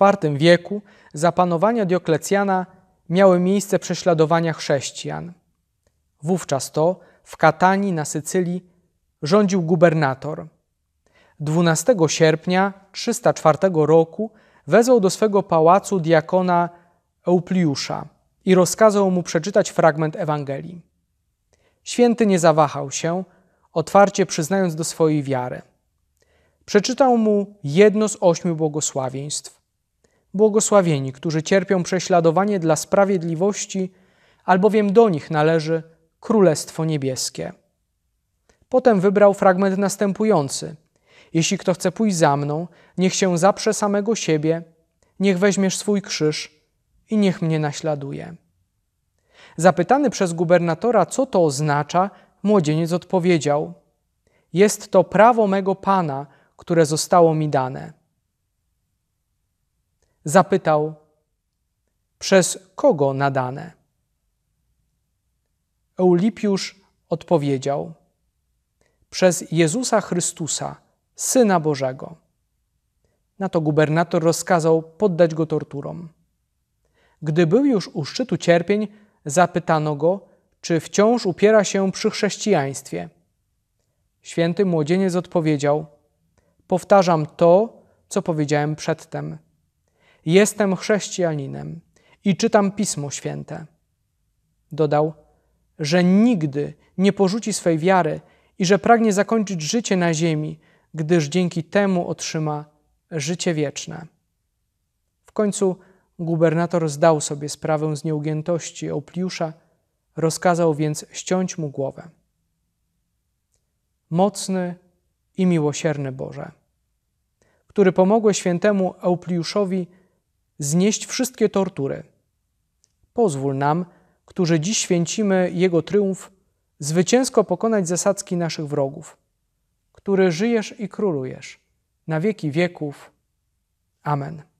IV wieku za panowania Dioklecjana miały miejsce prześladowania chrześcijan. Wówczas to w Katanii na Sycylii rządził gubernator. 12 sierpnia 304 roku wezwał do swego pałacu diakona Eupliusza i rozkazał mu przeczytać fragment Ewangelii. Święty nie zawahał się, otwarcie przyznając do swojej wiary. Przeczytał mu jedno z ośmiu błogosławieństw. Błogosławieni, którzy cierpią prześladowanie dla sprawiedliwości, albowiem do nich należy Królestwo Niebieskie. Potem wybrał fragment następujący. Jeśli kto chce pójść za mną, niech się zaprze samego siebie, niech weźmiesz swój krzyż i niech mnie naśladuje. Zapytany przez gubernatora, co to oznacza, młodzieniec odpowiedział: Jest to prawo mego pana, które zostało mi dane zapytał: Przez kogo nadane? Eulipiusz odpowiedział: Przez Jezusa Chrystusa, syna Bożego. Na to gubernator rozkazał poddać go torturom. Gdy był już u szczytu cierpień, zapytano go, czy wciąż upiera się przy chrześcijaństwie. Święty młodzieniec odpowiedział: Powtarzam to, co powiedziałem przedtem. Jestem chrześcijaninem i czytam Pismo Święte. Dodał, że nigdy nie porzuci swej wiary i że pragnie zakończyć życie na ziemi, gdyż dzięki temu otrzyma życie wieczne. W końcu gubernator zdał sobie sprawę z nieugiętości Opliusza, rozkazał więc ściąć mu głowę. Mocny i miłosierny Boże, który pomogłeś świętemu Eupliuszowi znieść wszystkie tortury. Pozwól nam, którzy dziś święcimy Jego triumf, zwycięsko pokonać zasadzki naszych wrogów, który żyjesz i królujesz na wieki wieków. Amen.